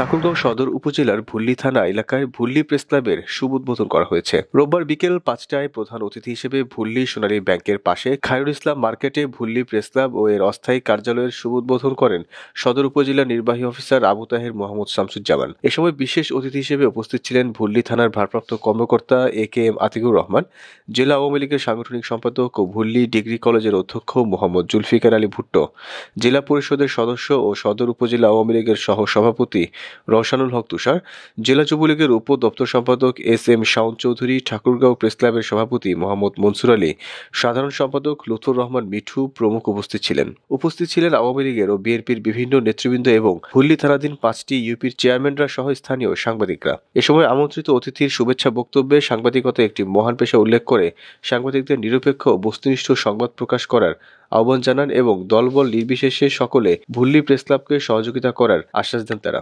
ঠাকুরগাঁও সদর উপজেলার ভুল্লি থানা এলাকায় ভুল্লি প্রেস ক্লাবের শুভ উদ্বোধন করা হয়েছে রোববার বিকেল পাঁচটায় প্রধান অতিথি হিসেবে ভুল্লি সোনালী ব্যাংকের পাশে খায়রুল ইসলাম মার্কেটে ভুল্লি প্রেস ক্লাব ও এর অস্থায়ী কার্যালয়ের শুভ উদ্বোধন করেন সদর উপজেলা নির্বাহী অফিসার আবু তাহের মোহাম্মদ শামসুজ্জামান এ সময় বিশেষ অতিথি হিসেবে উপস্থিত ছিলেন ভুল্লি থানার ভারপ্রাপ্ত কর্মকর্তা A K M Atikur Rahman জেলা আওয়ামী লীগের সাংগঠনিক সম্পাদক ও ভুল্লি ডিগ্রি কলেজের অধ্যক্ষ মোহাম্মদ জুলফিকার আলী ভুট্টো জেলা পরিষদের সদস্য ও সদর উপজেলা আওয়ামী লীগের সহ সভাপতি রসানুল হক তুষার জেলা যুবলীগের উপ দপ্তর সম্পাদক S M Shawon Chowdhury Thakurgaon press ক্লাবের সভাপতি মোহাম্মদ মনসুর আলী সাধারণ সম্পাদক লুথুর রহমান মিঠু প্রমুখ উপস্থিত ছিলেন উপস্থিত ছিলেন আওয়ামী লীগের ও বিএনপির বিভিন্ন নেতৃবৃন্দ এবং হুল্লি থানাধীন পাঁচটি ইউপির চেয়ারম্যানরা সহ স্থানীয় সাংবাদিকরা এ সময় আমন্ত্রিত অতিথির শুভেচ্ছা বক্তব্যে সাংবাদিকতা একটি মহান পেশা উল্লেখ করে সাংবাদিকদের নিরপেক্ষ বস্তুনিষ্ঠ সংবাদ প্রকাশ করার আহ্বান জানান এবং দলবল নির্বিশেষে সকলে ভুল্লি প্রেস ক্লাবকে সহযোগিতা করার আশ্বাস দেন তারা